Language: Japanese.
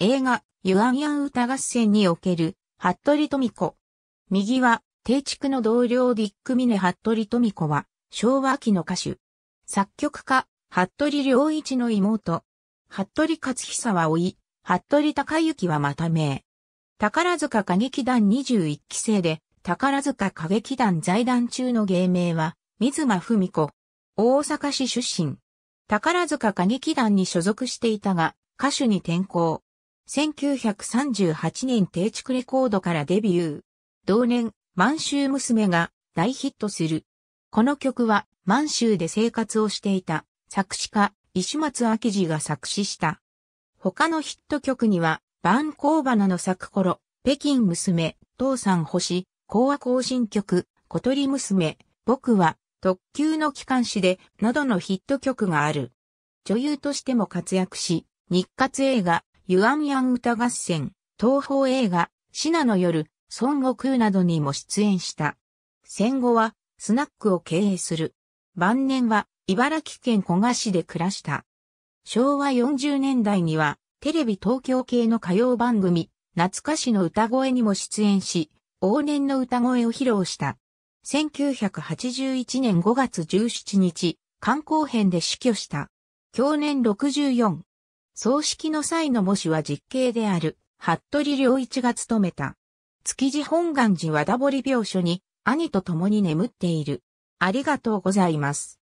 映画、ユアンヤン歌合戦における、服部富子。右は、定畜の同僚ディック・ミネ・服部富子は、昭和期の歌手。作曲家、服部良一の妹。服部勝久は老い、服部隆之はまた名。宝塚歌劇団21期生で、宝塚歌劇団財団中の芸名は、水間文子。大阪市出身。宝塚歌劇団に所属していたが、歌手に転向。1938年定築レコードからデビュー。同年、満州娘が大ヒットする。この曲は満州で生活をしていた作詞家石松明治が作詞した。他のヒット曲には、バン花バの咲く頃、北京娘、父さん星、講和行進曲、小鳥娘、僕は、特急の機関誌で、などのヒット曲がある。女優としても活躍し、日活映画、ユアンヤン歌合戦、東方映画、シナの夜、孫悟空などにも出演した。戦後は、スナックを経営する。晩年は、茨城県古賀市で暮らした。昭和40年代には、テレビ東京系の歌謡番組、懐かしの歌声にも出演し、往年の歌声を披露した。1981年5月17日、観光編で死去した。去年64。葬式の際の模試は実刑である、服部良一が務めた。築地本願寺和田堀病所に兄と共に眠っている。ありがとうございます。